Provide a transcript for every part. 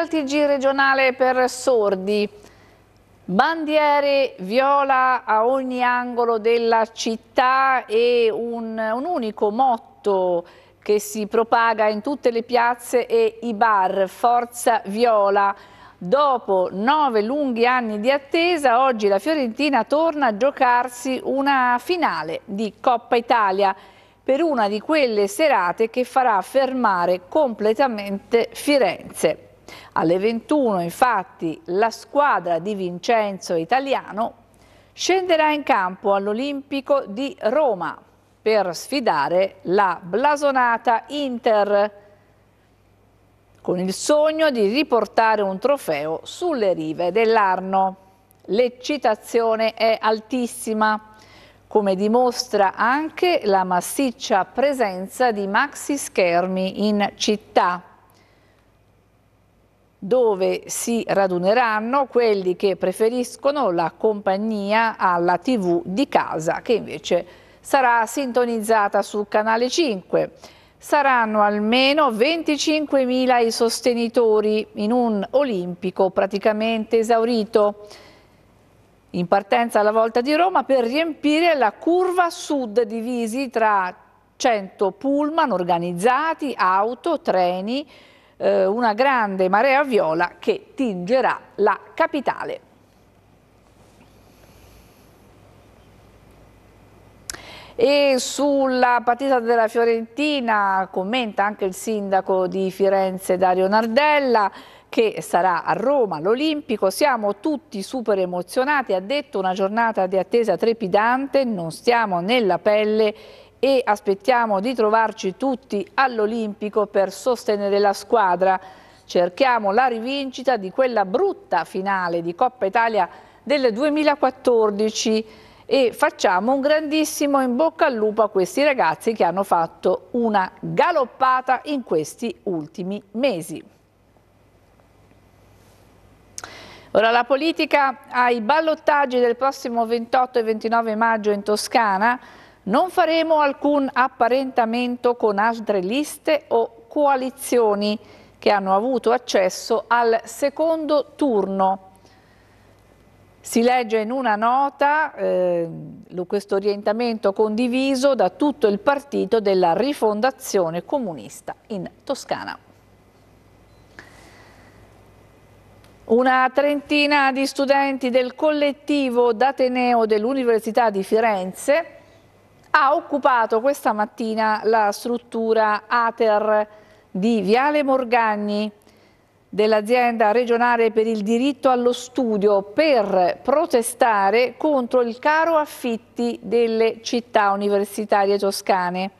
al TG regionale per sordi. Bandiere viola a ogni angolo della città e un, un unico motto che si propaga in tutte le piazze e i bar, Forza Viola. Dopo nove lunghi anni di attesa, oggi la Fiorentina torna a giocarsi una finale di Coppa Italia per una di quelle serate che farà fermare completamente Firenze. Alle 21 infatti la squadra di Vincenzo Italiano scenderà in campo all'Olimpico di Roma per sfidare la blasonata Inter con il sogno di riportare un trofeo sulle rive dell'Arno. L'eccitazione è altissima, come dimostra anche la massiccia presenza di maxi schermi in città dove si raduneranno quelli che preferiscono la compagnia alla tv di casa che invece sarà sintonizzata su Canale 5. Saranno almeno 25.000 i sostenitori in un olimpico praticamente esaurito. In partenza alla volta di Roma per riempire la curva sud divisi tra 100 pullman organizzati, auto, treni, eh, una grande marea viola che tingerà la capitale. E sulla partita della Fiorentina commenta anche il sindaco di Firenze Dario Nardella che sarà a Roma all'Olimpico. Siamo tutti super emozionati, ha detto una giornata di attesa trepidante, non stiamo nella pelle e aspettiamo di trovarci tutti all'Olimpico per sostenere la squadra. Cerchiamo la rivincita di quella brutta finale di Coppa Italia del 2014 e facciamo un grandissimo in bocca al lupo a questi ragazzi che hanno fatto una galoppata in questi ultimi mesi. Ora la politica ai ballottaggi del prossimo 28 e 29 maggio in Toscana non faremo alcun apparentamento con altre liste o coalizioni che hanno avuto accesso al secondo turno. Si legge in una nota eh, questo orientamento condiviso da tutto il partito della rifondazione comunista in Toscana. Una trentina di studenti del collettivo d'Ateneo dell'Università di Firenze ha occupato questa mattina la struttura ATER di Viale Morgagni dell'azienda regionale per il diritto allo studio per protestare contro il caro affitti delle città universitarie toscane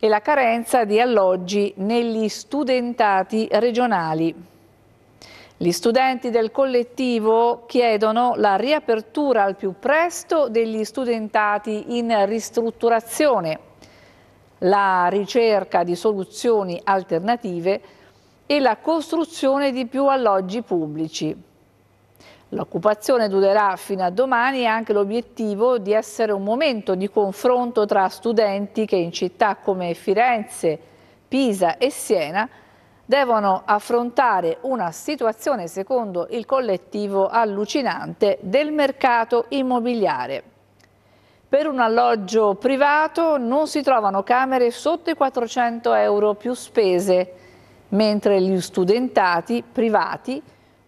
e la carenza di alloggi negli studentati regionali. Gli studenti del collettivo chiedono la riapertura al più presto degli studentati in ristrutturazione, la ricerca di soluzioni alternative e la costruzione di più alloggi pubblici. L'occupazione durerà fino a domani e anche l'obiettivo di essere un momento di confronto tra studenti che in città come Firenze, Pisa e Siena devono affrontare una situazione, secondo il collettivo, allucinante del mercato immobiliare. Per un alloggio privato non si trovano camere sotto i 400 euro più spese, mentre gli studentati privati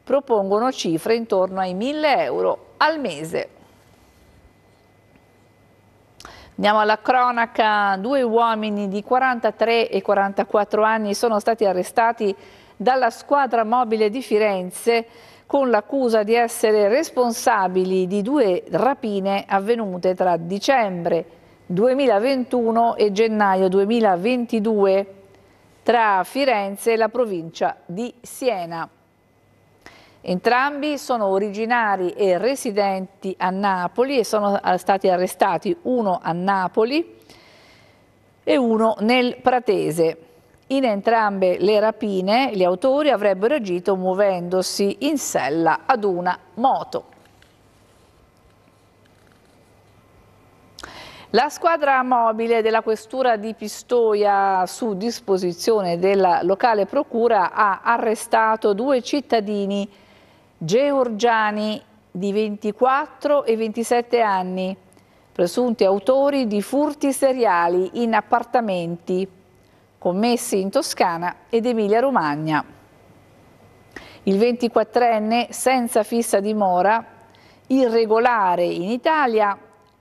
propongono cifre intorno ai 1000 euro al mese. Andiamo alla cronaca, due uomini di 43 e 44 anni sono stati arrestati dalla squadra mobile di Firenze con l'accusa di essere responsabili di due rapine avvenute tra dicembre 2021 e gennaio 2022 tra Firenze e la provincia di Siena. Entrambi sono originari e residenti a Napoli e sono stati arrestati uno a Napoli e uno nel Pratese. In entrambe le rapine gli autori avrebbero agito muovendosi in sella ad una moto. La squadra mobile della questura di Pistoia su disposizione della locale procura ha arrestato due cittadini Georgiani, di 24 e 27 anni, presunti autori di furti seriali in appartamenti commessi in Toscana ed Emilia-Romagna. Il 24enne, senza fissa dimora, irregolare in Italia,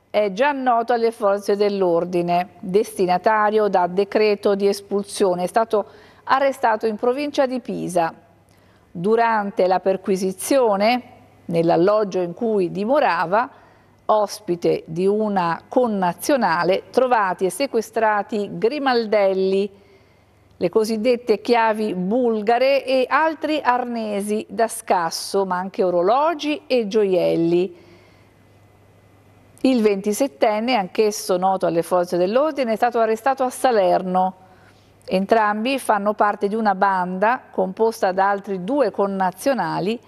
è già noto alle forze dell'ordine, destinatario da decreto di espulsione, è stato arrestato in provincia di Pisa durante la perquisizione nell'alloggio in cui dimorava, ospite di una connazionale, trovati e sequestrati grimaldelli, le cosiddette chiavi bulgare e altri arnesi da scasso, ma anche orologi e gioielli. Il 27enne, anch'esso noto alle forze dell'ordine, è stato arrestato a Salerno Entrambi fanno parte di una banda composta da altri due connazionali,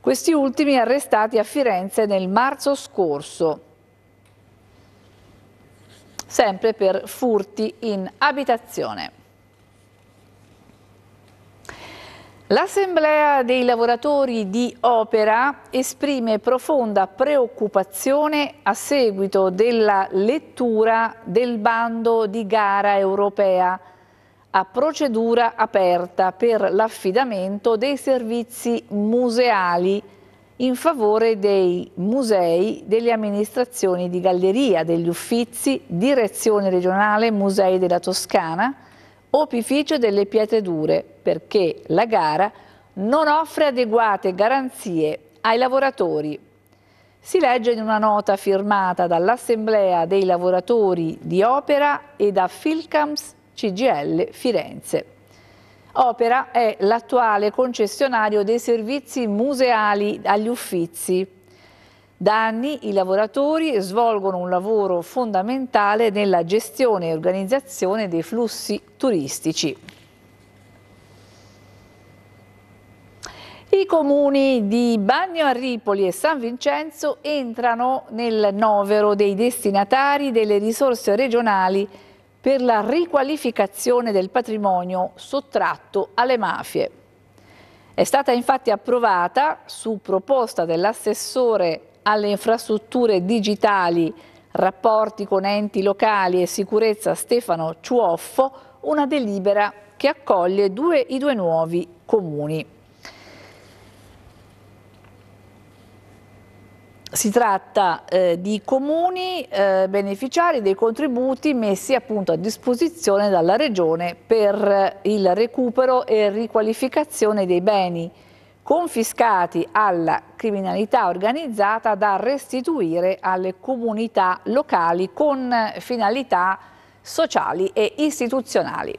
questi ultimi arrestati a Firenze nel marzo scorso, sempre per furti in abitazione. L'Assemblea dei lavoratori di Opera esprime profonda preoccupazione a seguito della lettura del bando di gara europea a procedura aperta per l'affidamento dei servizi museali in favore dei musei, delle amministrazioni di galleria, degli uffizi, direzione regionale Musei della Toscana, opificio delle pietre dure, perché la gara non offre adeguate garanzie ai lavoratori. Si legge in una nota firmata dall'Assemblea dei lavoratori di opera e da Filcams CGL Firenze. Opera è l'attuale concessionario dei servizi museali agli Uffizi. Da anni i lavoratori svolgono un lavoro fondamentale nella gestione e organizzazione dei flussi turistici. I comuni di Bagno a Ripoli e San Vincenzo entrano nel novero dei destinatari delle risorse regionali per la riqualificazione del patrimonio sottratto alle mafie. È stata infatti approvata, su proposta dell'assessore alle infrastrutture digitali, rapporti con enti locali e sicurezza Stefano Ciuoffo, una delibera che accoglie due, i due nuovi comuni. Si tratta eh, di comuni eh, beneficiari dei contributi messi appunto, a disposizione dalla Regione per eh, il recupero e riqualificazione dei beni confiscati alla criminalità organizzata da restituire alle comunità locali con finalità sociali e istituzionali.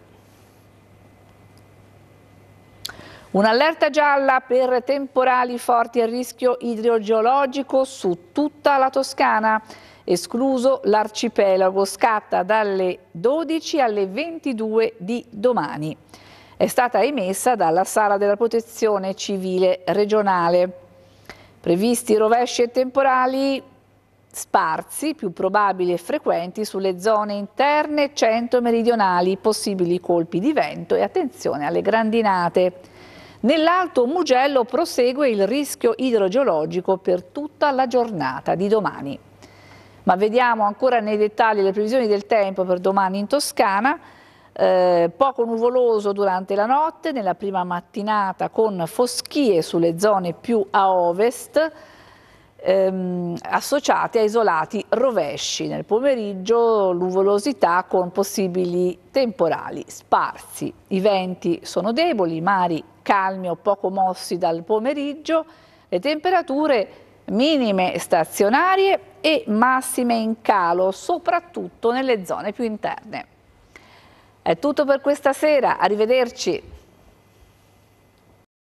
Un'allerta gialla per temporali forti a rischio idrogeologico su tutta la Toscana, escluso l'arcipelago, scatta dalle 12 alle 22 di domani. È stata emessa dalla Sala della Protezione Civile regionale. Previsti rovesci e temporali sparsi, più probabili e frequenti sulle zone interne centro-meridionali, possibili colpi di vento e attenzione alle grandinate. Nell'Alto Mugello prosegue il rischio idrogeologico per tutta la giornata di domani. Ma vediamo ancora nei dettagli le previsioni del tempo per domani in Toscana. Eh, poco nuvoloso durante la notte, nella prima mattinata con foschie sulle zone più a ovest, ehm, associati a isolati rovesci. Nel pomeriggio nuvolosità con possibili temporali sparsi. I venti sono deboli, i mari calmi o poco mossi dal pomeriggio, le temperature minime stazionarie e massime in calo, soprattutto nelle zone più interne. È tutto per questa sera, arrivederci.